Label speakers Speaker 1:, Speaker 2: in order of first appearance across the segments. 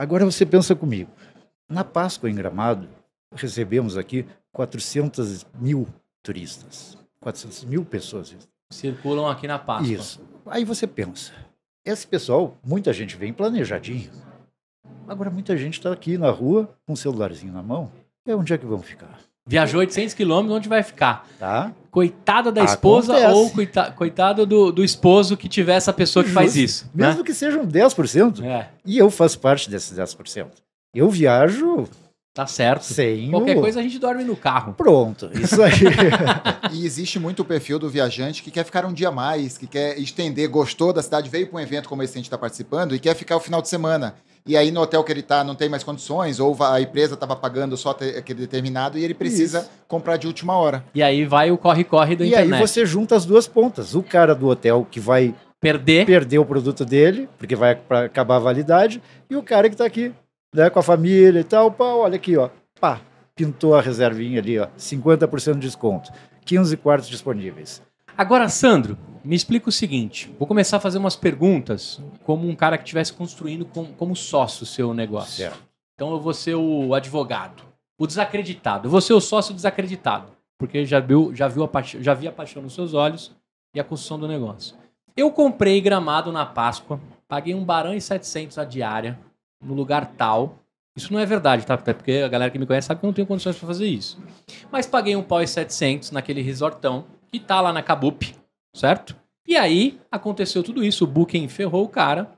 Speaker 1: Agora você pensa comigo. Na Páscoa em Gramado, recebemos aqui 400 mil turistas. 400 mil pessoas.
Speaker 2: Circulam aqui na Páscoa. Isso.
Speaker 1: Aí você pensa, esse pessoal, muita gente vem planejadinho. Agora muita gente está aqui na rua com um celularzinho na mão. É onde é que vão ficar? Viajou
Speaker 2: 800 quilômetros, onde vai ficar? Tá. Coitada da esposa Acontece. ou coita, coitado do, do esposo que tiver essa pessoa que faz isso. Né? Mesmo
Speaker 1: né? que sejam 10%. É. E eu faço parte desses 10%. Eu viajo Tá certo. Sem Qualquer o... coisa a gente dorme no carro. Pronto, isso aí.
Speaker 3: e existe muito o perfil do viajante que quer ficar um dia mais, que quer estender, gostou da cidade, veio para um evento como esse que a gente está participando e quer ficar o final de semana. E aí no hotel que ele está não tem mais condições, ou a empresa estava pagando só aquele determinado e ele precisa isso. comprar de última hora. E aí vai o corre-corre da e internet. E aí você
Speaker 1: junta as duas pontas. O cara do hotel que vai perder, perder o produto dele, porque vai acabar a validade, e o cara que está aqui né, com a família e tal. Pá, olha aqui, ó, pá, pintou a reservinha ali, ó, 50% de desconto, 15 quartos disponíveis. Agora, Sandro, me explica
Speaker 2: o seguinte: vou começar a fazer umas perguntas como um cara que estivesse construindo com, como sócio o seu negócio. Certo. Então eu vou ser o advogado, o desacreditado. Eu vou ser o sócio desacreditado, porque já viu, já viu a paixão, já vi a paixão nos seus olhos e a construção do negócio. Eu comprei gramado na Páscoa, paguei um barão e 700 a diária no lugar tal. Isso não é verdade, tá? Porque a galera que me conhece sabe que eu não tenho condições para fazer isso. Mas paguei um pau e 700 naquele resortão que tá lá na Cabup, certo? E aí aconteceu tudo isso, o Booking ferrou o cara.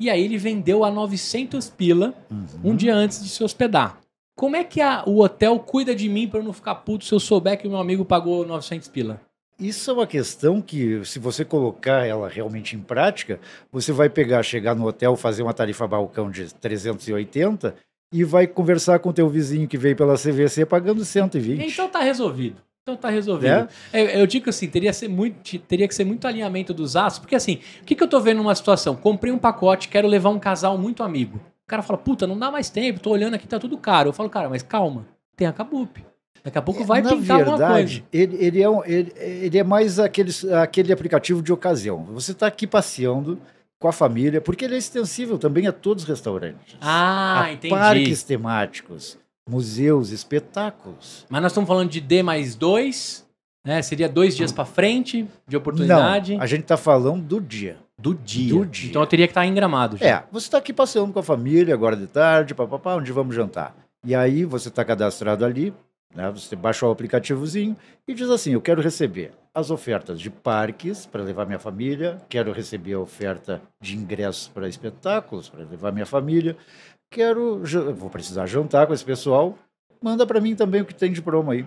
Speaker 2: E aí ele vendeu a 900 pila uhum. um dia antes de se hospedar. Como é que a, o hotel cuida de mim para eu não ficar puto se eu souber que o meu amigo pagou 900 pila?
Speaker 1: isso é uma questão que, se você colocar ela realmente em prática, você vai pegar, chegar no hotel, fazer uma tarifa balcão de 380 e vai conversar com o teu vizinho que veio pela CVC pagando 120. Então
Speaker 2: tá resolvido. Então tá resolvido. É? Eu, é, eu, digo assim, teria, ser muito, teria que ser muito alinhamento dos atos, porque assim, o que, que eu tô vendo numa situação? Comprei um pacote, quero levar um casal muito amigo. O cara fala, puta, não dá mais tempo, tô olhando aqui, tá tudo caro. Eu falo, cara, mas calma, tem a Cabup. Daqui a pouco é, vai Na pintar verdade, alguma coisa.
Speaker 1: Ele, ele, é um, ele, ele é mais aquele, aquele aplicativo de ocasião. Você está aqui passeando com a família, porque ele é extensível também a todos os restaurantes. Ah, a entendi. Parques temáticos, museus, espetáculos. Mas nós estamos falando
Speaker 2: de D mais dois, né? Seria dois dias para frente de oportunidade. Não, a gente está
Speaker 1: falando do dia. Do dia. Do dia.
Speaker 2: Então eu teria que estar tá em
Speaker 1: engramado. Já. É, você está aqui passeando com a família agora de tarde, papapá, onde vamos jantar. E aí você está cadastrado ali, né? Você baixa o aplicativozinho e diz assim: eu quero receber as ofertas de parques para levar minha família, quero receber a oferta de ingressos para espetáculos para levar minha família, quero, vou precisar jantar com esse pessoal, manda para mim também o que tem de promo aí.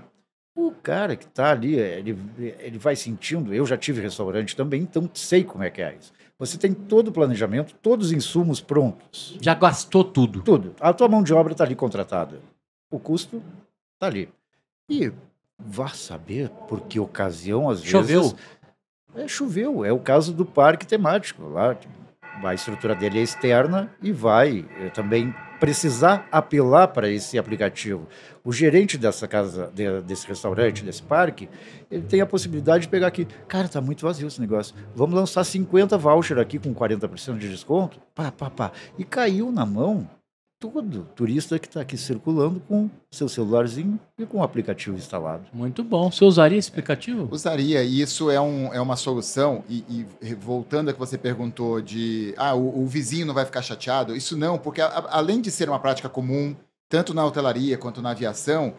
Speaker 1: O cara que está ali, ele, ele vai sentindo. Eu já tive restaurante também, então sei como é que é isso. Você tem todo o planejamento, todos os insumos prontos. Já gastou tudo? Tudo. A tua mão de obra está ali contratada. O custo Tá ali. E vá saber por que ocasião, às Choveu. vezes. É, choveu. É o caso do parque temático lá. A estrutura dele é externa e vai eh, também precisar apelar para esse aplicativo. O gerente dessa casa, de, desse restaurante, desse parque, ele tem a possibilidade de pegar aqui. Cara, tá muito vazio esse negócio. Vamos lançar 50 voucher aqui com 40% de desconto? Pá, pá, pá. E caiu na mão todo turista que está aqui circulando com seu celularzinho e com o aplicativo instalado.
Speaker 3: Muito bom. Você usaria esse aplicativo? É, usaria, e isso é, um, é uma solução. E, e voltando a que você perguntou de ah, o, o, vizinho não vai ficar chateado, isso não, porque a, a, além de ser uma prática comum, tanto na hotelaria quanto na aviação,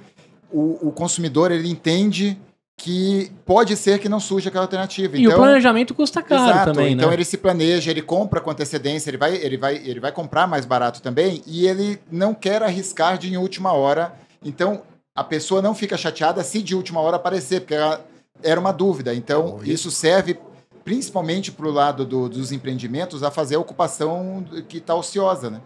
Speaker 3: o, o consumidor ele entende que pode ser que não surja aquela alternativa. E então, o planejamento
Speaker 2: custa caro exato, também, então né? Então ele
Speaker 3: se planeja, ele compra com antecedência, ele vai, ele, vai, ele vai comprar mais barato também e ele não quer arriscar de última hora. Então a pessoa não fica chateada se de última hora aparecer, porque ela, era uma dúvida. Então isso serve principalmente para o lado do, dos empreendimentos a fazer a ocupação que está ociosa, né?